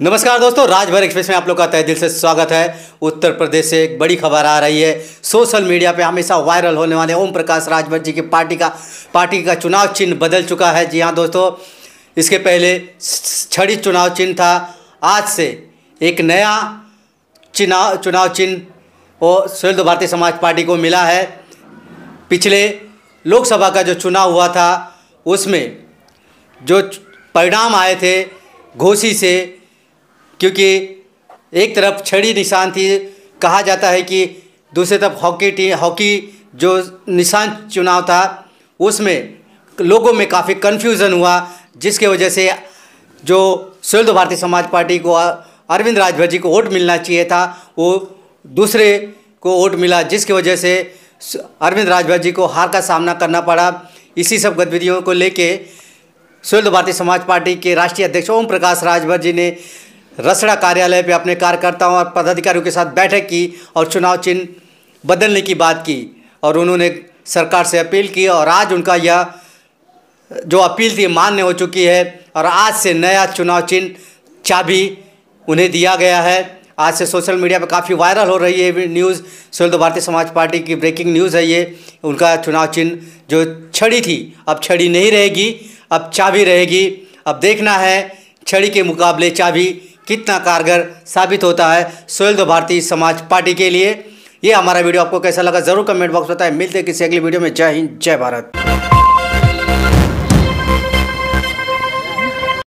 नमस्कार दोस्तों राजभर एक्सप्रेस में आप लोग का तय दिल से स्वागत है उत्तर प्रदेश से एक बड़ी खबर आ रही है सोशल मीडिया पे हमेशा वायरल होने वाले ओम प्रकाश राजभर जी की पार्टी का पार्टी का चुनाव चिन्ह बदल चुका है जी हाँ दोस्तों इसके पहले छड़ी चुनाव चिन्ह था आज से एक नया चुनाव चुनाव चिन्ह वो संयुक्त भारतीय समाज पार्टी को मिला है पिछले लोकसभा का जो चुनाव हुआ था उसमें जो परिणाम आए थे घोसी से क्योंकि एक तरफ छड़ी निशान थी कहा जाता है कि दूसरी तरफ हॉकी टीम हॉकी जो निशान चुनाव था उसमें लोगों में काफ़ी कन्फ्यूज़न हुआ जिसके वजह से जो स्वयं भारतीय समाज पार्टी को अरविंद राजभर जी को वोट मिलना चाहिए था वो दूसरे को वोट मिला जिसकी वजह से अरविंद राजभर जी को हार का सामना करना पड़ा इसी सब गतिविधियों को लेके स्वयं भारतीय समाज पार्टी के राष्ट्रीय अध्यक्ष ओम प्रकाश राजभर जी ने रसड़ा कार्यालय पर अपने कार्यकर्ताओं और पदाधिकारियों के साथ बैठक की और चुनाव चिन्ह बदलने की बात की और उन्होंने सरकार से अपील की और आज उनका यह जो अपील थी मान्य हो चुकी है और आज से नया चुनाव चिन्ह चाबी उन्हें दिया गया है आज से सोशल मीडिया पर काफ़ी वायरल हो रही है न्यूज़ तो भारतीय समाज पार्टी की ब्रेकिंग न्यूज़ है ये उनका चुनाव चिन्ह जो छड़ी थी अब छड़ी नहीं रहेगी अब चाबी रहेगी अब देखना है छड़ी के मुकाबले चाबी कितना कारगर साबित होता है सोयल दो भारतीय समाज पार्टी के लिए ये हमारा वीडियो आपको कैसा लगा ज़रूर कमेंट बॉक्स बताएं मिलते किसी अगली वीडियो में जय हिंद जय भारत